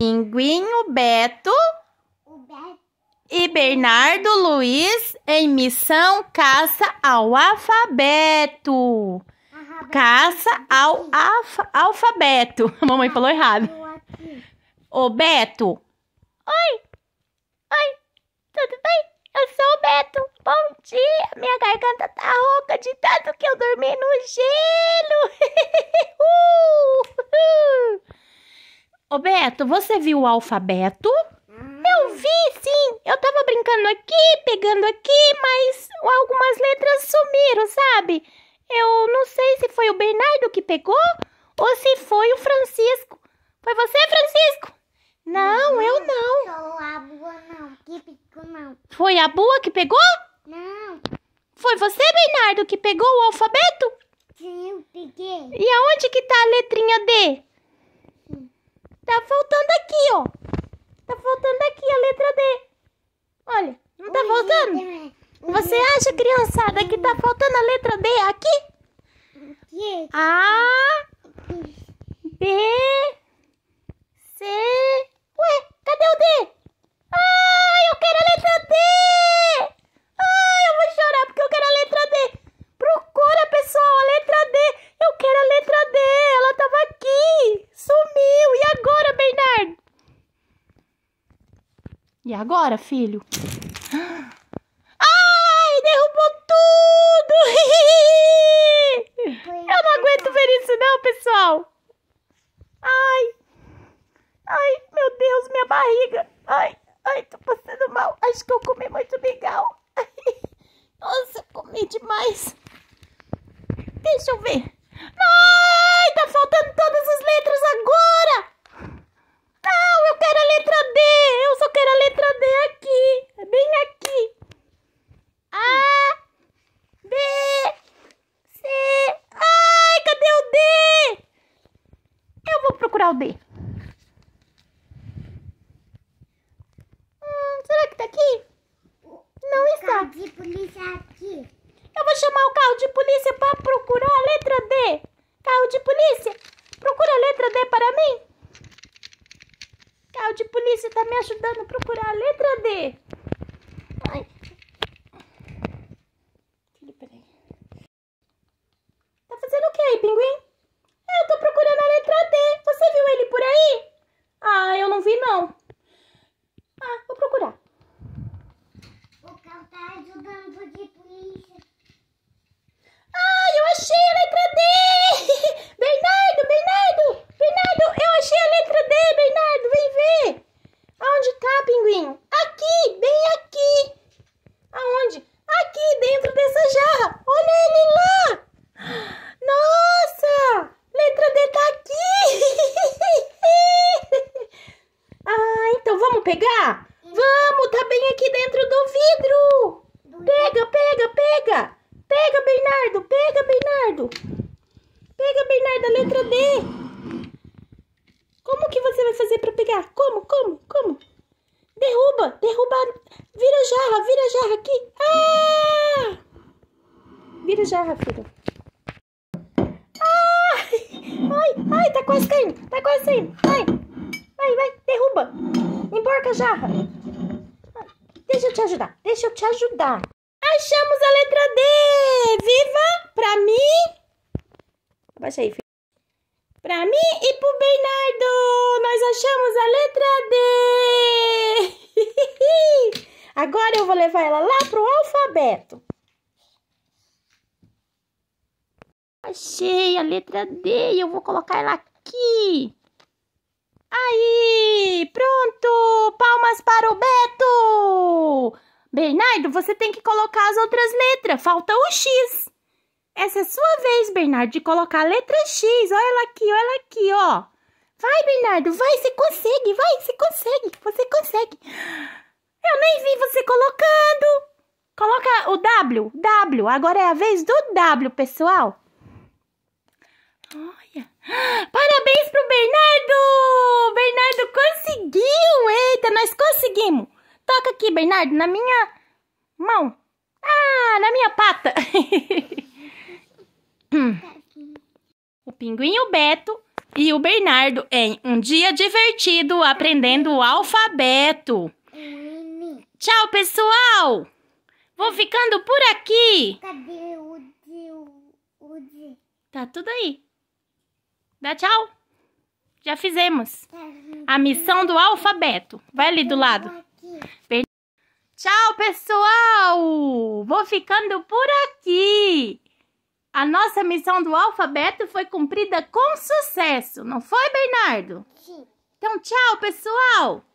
Pinguinho Beto, Beto e Bernardo Luiz em missão caça ao alfabeto. Caça ao alfa, alfabeto. A mamãe falou ah, errado. O Beto. Oi. Oi. Tudo bem? Eu sou o Beto. Bom dia. Minha garganta tá rouca de tanto que eu dormi no gelo. uh! Ô Beto, você viu o alfabeto? Eu vi, sim. Eu tava brincando aqui, pegando aqui, mas algumas letras sumiram, sabe? Eu não sei se foi o Bernardo que pegou ou se foi o Francisco. Foi você, Francisco? Não, não eu não. Foi a boa, não, que pegou não. Foi a boa que pegou? Não. Foi você, Bernardo, que pegou o alfabeto? Sim, eu peguei. E aonde que tá a letrinha D? Tá faltando aqui, ó. Tá faltando aqui a letra D. Olha, não tá faltando? Você acha, criançada, que tá faltando a letra D aqui? A ah, E agora, filho? Ai, derrubou tudo! Eu não aguento ver isso não, pessoal! Ai! Ai, meu Deus, minha barriga! Ai, ai, tô passando mal. Acho que eu comi muito legal. nossa, comi demais. Deixa eu ver. Nossa! sinal D. Hum, será que tá aqui? Não está. de polícia é aqui. Eu vou chamar o carro de polícia para procurar a letra D. Carro de polícia, procura a letra D para mim. Carro de polícia está me ajudando a procurar a letra D. Ai. peraí. Tá fazendo o que aí, pinguim? bem aqui dentro do vidro. Pega, pega, pega. Pega, Bernardo. Pega, Bernardo. Pega, Bernardo, a letra D. Como que você vai fazer para pegar? Como, como, como? Derruba, derruba. Vira jarra, vira jarra aqui. Ah! Vira jarra, filho. Ah! Ai, ai, tá quase caindo, tá quase caindo. Vai, vai, vai, derruba. Emborca a jarra. Deixa eu te ajudar, deixa eu te ajudar. Achamos a letra D! Viva! Pra mim! Abaixa aí, filho. Pra mim e pro Bernardo! Nós achamos a letra D! Agora eu vou levar ela lá pro alfabeto. Achei a letra D e eu vou colocar ela aqui. Aí, pronto! Palmas para o Beto! Bernardo, você tem que colocar as outras letras, falta o X. Essa é sua vez, Bernardo, de colocar a letra X. Olha ela aqui, olha ela aqui, ó. Vai, Bernardo, vai, você consegue, vai, você consegue, você consegue. Eu nem vi você colocando. Coloca o W, W. Agora é a vez do W, pessoal. Olha. Bernardo, na minha mão. Ah, na minha pata. Hum. o pinguim, o Beto e o Bernardo em um dia divertido aprendendo o alfabeto. Tchau, pessoal. Vou ficando por aqui. Cadê o de, o Tá tudo aí. Dá tchau. Já fizemos. Tá, a missão do alfabeto. Vai ali do lado. Tchau, pessoal! Vou ficando por aqui! A nossa missão do alfabeto foi cumprida com sucesso, não foi, Bernardo? Sim. Então, tchau, pessoal!